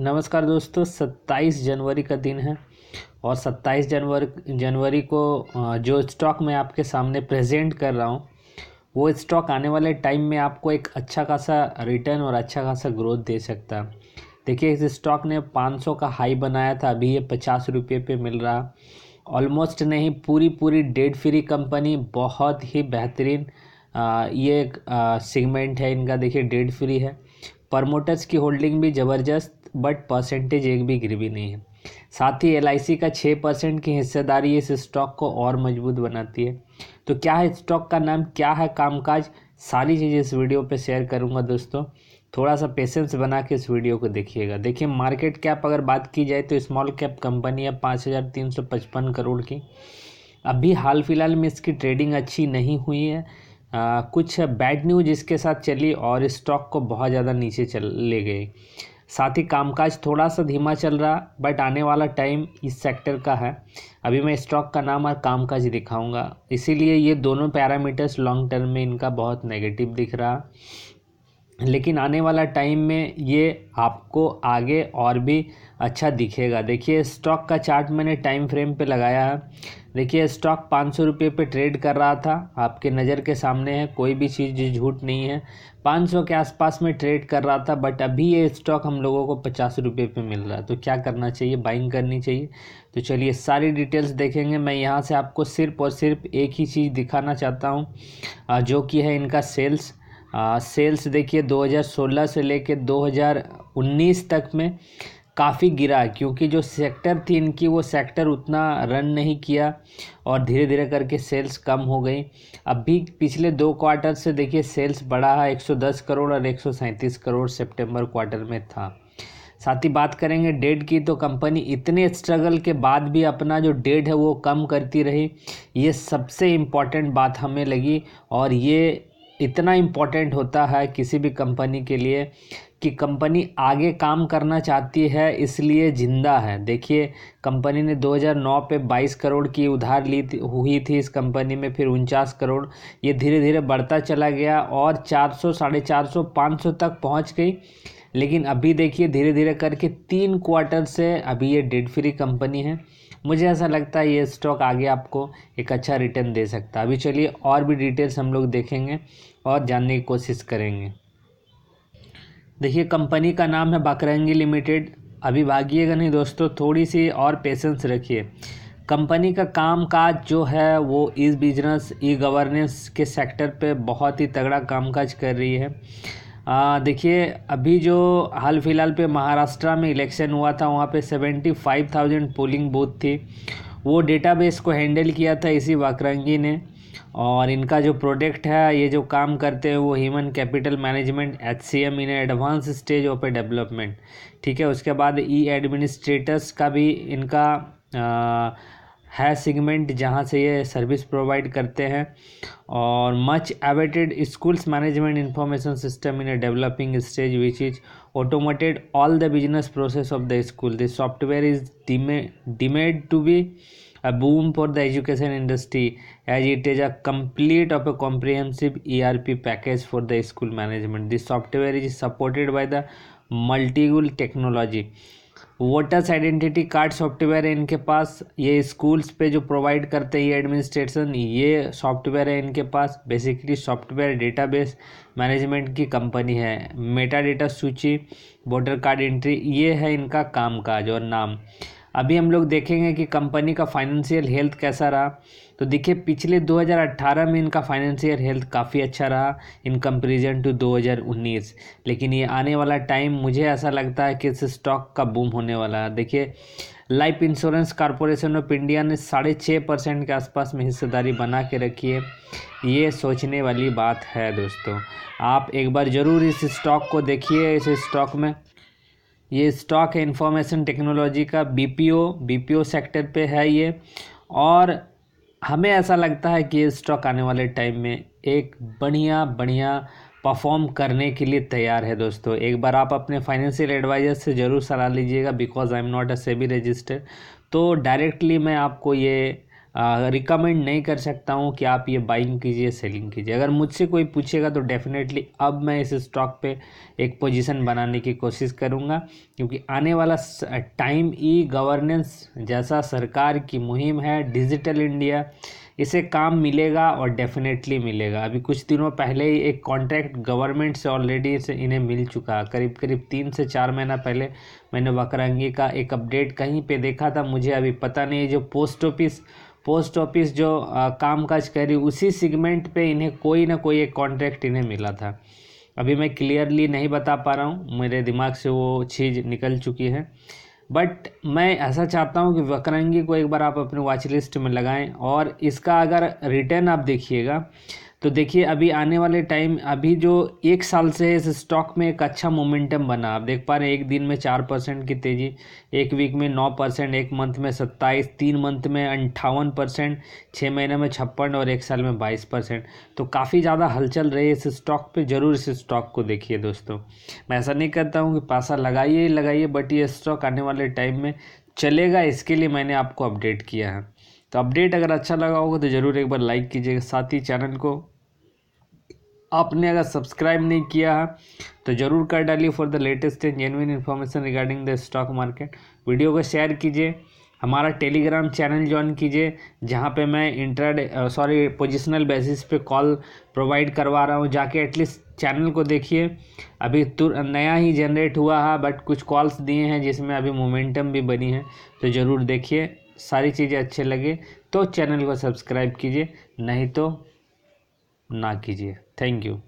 नमस्कार दोस्तों 27 जनवरी का दिन है और 27 जनवरी जनवरी को जो स्टॉक मैं आपके सामने प्रेजेंट कर रहा हूँ वो स्टॉक आने वाले टाइम में आपको एक अच्छा खासा रिटर्न और अच्छा खासा ग्रोथ दे सकता है देखिए इस स्टॉक ने 500 का हाई बनाया था अभी ये पचास रुपये पर मिल रहा ऑलमोस्ट नहीं पूरी पूरी डेड फ्री कंपनी बहुत ही बेहतरीन ये एक सेगमेंट है इनका देखिए डेड फ्री है प्रमोटर्स की होल्डिंग भी ज़बरदस्त बट परसेंटेज एक भी गिर भी नहीं है साथ ही एल का छः परसेंट की हिस्सेदारी इस स्टॉक को और मजबूत बनाती है तो क्या है स्टॉक का नाम क्या है कामकाज सारी चीज़ें इस वीडियो पे शेयर करूँगा दोस्तों थोड़ा सा पेशेंस बना के इस वीडियो को देखिएगा देखिए मार्केट कैप अगर बात की जाए तो स्मॉल कैप कंपनी है पाँच हज़ार तीन सौ पचपन करोड़ की अभी हाल फिलहाल में इसकी ट्रेडिंग अच्छी नहीं हुई है आ, कुछ बैड न्यूज इसके साथ चली और स्टॉक को बहुत ज़्यादा नीचे चल ले गए साथ ही कामकाज थोड़ा सा धीमा चल रहा बट आने वाला टाइम इस सेक्टर का है अभी मैं स्टॉक का नाम और कामकाज दिखाऊंगा इसीलिए ये दोनों पैरामीटर्स लॉन्ग टर्म में इनका बहुत नेगेटिव दिख रहा लेकिन आने वाला टाइम में ये आपको आगे और भी अच्छा दिखेगा देखिए स्टॉक का चार्ट मैंने टाइम फ्रेम पे लगाया है देखिए स्टॉक पाँच सौ रुपये पर ट्रेड कर रहा था आपके नज़र के सामने है कोई भी चीज़ झूठ नहीं है पाँच सौ के आसपास में ट्रेड कर रहा था बट अभी ये स्टॉक हम लोगों को पचास रुपये पर मिल रहा है तो क्या करना चाहिए बाइंग करनी चाहिए तो चलिए सारी डिटेल्स देखेंगे मैं यहाँ से आपको सिर्फ और सिर्फ एक ही चीज़ दिखाना चाहता हूँ जो कि है इनका सेल्स आ, सेल्स देखिए 2016 से लेके 2019 तक में काफ़ी गिरा क्योंकि जो सेक्टर थी इनकी वो सेक्टर उतना रन नहीं किया और धीरे धीरे करके सेल्स कम हो गई अब भी पिछले दो क्वार्टर से देखिए सेल्स बढ़ा है 110 करोड़ और एक करोड़ सितंबर क्वार्टर में था साथ ही बात करेंगे डेट की तो कंपनी इतने स्ट्रगल के बाद भी अपना जो डेट है वो कम करती रही ये सबसे इम्पॉर्टेंट बात हमें लगी और ये इतना इम्पोर्टेंट होता है किसी भी कंपनी के लिए कि कंपनी आगे काम करना चाहती है इसलिए ज़िंदा है देखिए कंपनी ने 2009 पे 22 करोड़ की उधार ली थी हुई थी इस कंपनी में फिर उनचास करोड़ ये धीरे धीरे बढ़ता चला गया और 400 साढ़े चार सौ पाँच सौ तक पहुंच गई लेकिन अभी देखिए धीरे धीरे करके तीन क्वार्टर से अभी ये डेड फ्री कंपनी है मुझे ऐसा लगता है ये स्टॉक आगे आपको एक अच्छा रिटर्न दे सकता है अभी चलिए और भी डिटेल्स हम लोग देखेंगे और जानने की कोशिश करेंगे देखिए कंपनी का नाम है बकरंगी लिमिटेड अभी भागिएगा नहीं दोस्तों थोड़ी सी और पेशेंस रखिए कंपनी का काम काज जो है वो ई बिजनेस ई गवर्नेंस के सेक्टर पे बहुत ही तगड़ा कामकाज कर रही है देखिए अभी जो हाल फिलहाल पे महाराष्ट्र में इलेक्शन हुआ था वहाँ पे थाउजेंड पोलिंग बूथ थी वो डेटाबेस को हैंडल किया था इसी वाकरंगी ने और इनका जो प्रोडक्ट है ये जो काम करते हैं वो human capital management H C M in advance stage of a development ठीक है उसके बाद ई एडमिनिस्ट्रेटर्स का भी इनका आ, है सिगमेंट जहाँ से ये सर्विस प्रोवाइड करते हैं और much awaited schools management information system in a developing stage which is automated all the business process of the school this software is deemed deemed to be a boom for the education industry as it is a complete of a comprehensive E R P package for the school management this software is supported by the मल्टीगुल technology voters identity card software है इनके पास ये schools पे जो provide करते हैं ये administration ये सॉफ्टवेयर है इनके पास बेसिकली सॉफ्टवेयर डेटाबेस मैनेजमेंट की कंपनी है मेटा डेटा सूची वोटर कार्ड एंट्री ये है इनका काम काज और नाम अभी हम लोग देखेंगे कि कंपनी का फाइनेंशियल हेल्थ कैसा रहा तो देखिए पिछले 2018 में इनका फाइनेंशियल हेल्थ काफ़ी अच्छा रहा इन कंपेरिजन टू 2019 लेकिन ये आने वाला टाइम मुझे ऐसा लगता है कि इस स्टॉक का बूम होने वाला है देखिए life insurance corporation of India ने साढ़े छः परसेंट के आसपास में हिस्सेदारी बना के रखी है ये सोचने वाली बात है दोस्तों आप एक बार ज़रूर इस स्टॉक को देखिए इस स्टॉक में ये स्टॉक है इंफॉर्मेशन टेक्नोलॉजी का बीपीओ बीपीओ सेक्टर पे है ये और हमें ऐसा लगता है कि ये स्टॉक आने वाले टाइम में एक बढ़िया बढ़िया परफॉर्म करने के लिए तैयार है दोस्तों एक बार आप अपने फाइनेंशियल एडवाइज़र से ज़रूर सलाह लीजिएगा because I am not a SEBI register तो डायरेक्टली मैं आपको ये रिकमेंड नहीं कर सकता हूँ कि आप ये बाइंग कीजिए सेलिंग कीजिए अगर मुझसे कोई पूछेगा तो डेफिनेटली अब मैं इस स्टॉक पे एक पोजीशन बनाने की कोशिश करूँगा क्योंकि आने वाला टाइम ई गवर्नेंस जैसा सरकार की मुहिम है डिजिटल इंडिया इसे काम मिलेगा और डेफिनेटली मिलेगा अभी कुछ दिनों पहले ही एक कॉन्ट्रैक्ट गवर्नमेंट से ऑलरेडी इन्हें मिल चुका करीब करीब तीन से चार महीना पहले मैंने वक्रांगी का एक अपडेट कहीं पे देखा था मुझे अभी पता नहीं जो पोस्ट ऑफिस पोस्ट ऑफिस जो काम काज करी उसी सेगमेंट पे इन्हें कोई ना कोई एक कॉन्ट्रैक्ट इन्हें मिला था अभी मैं क्लियरली नहीं बता पा रहा हूँ मेरे दिमाग से वो चीज़ निकल चुकी है बट मैं ऐसा चाहता हूँ कि वकरंगी को एक बार आप अपने वॉच लिस्ट में लगाएं और इसका अगर रिटर्न आप देखिएगा तो देखिए अभी आने वाले टाइम अभी जो एक साल से इस स्टॉक में एक अच्छा मोमेंटम बना आप देख पा रहे हैं एक दिन में चार परसेंट की तेज़ी एक वीक में नौ परसेंट एक मंथ में सत्ताईस तीन मंथ में अंठावन परसेंट छः महीने में छप्पन और एक साल में बाईस परसेंट तो काफ़ी ज़्यादा हलचल रही है इस स्टॉक पर ज़रूर इस स्टॉक को देखिए दोस्तों मैं ऐसा नहीं कहता हूँ कि पैसा लगाइए ही लगाइए बट ये स्टॉक आने वाले टाइम में चलेगा इसके लिए मैंने आपको अपडेट किया है तो अपडेट अगर अच्छा लगा होगा तो ज़रूर एक बार लाइक कीजिएगा साथ ही चैनल को आपने अगर सब्सक्राइब नहीं किया है तो ज़रूर कर डालिए for the latest and genuine information regarding the stock market video को शेयर कीजिए हमारा टेलीग्राम चैनल ज्वाइन कीजिए जहाँ पे मैं इंट्रा सॉरी पोजिशनल बेसिस पे कॉल प्रोवाइड करवा रहा हूँ जाके एटलीस्ट चैनल को देखिए अभी तुर नया ही जनरेट हुआ है बट कुछ कॉल्स दिए हैं जिसमें अभी मोमेंटम भी बनी है तो ज़रूर देखिए सारी चीज़ें अच्छे लगे तो चैनल को सब्सक्राइब कीजिए नहीं तो ना कीजिए थैंक यू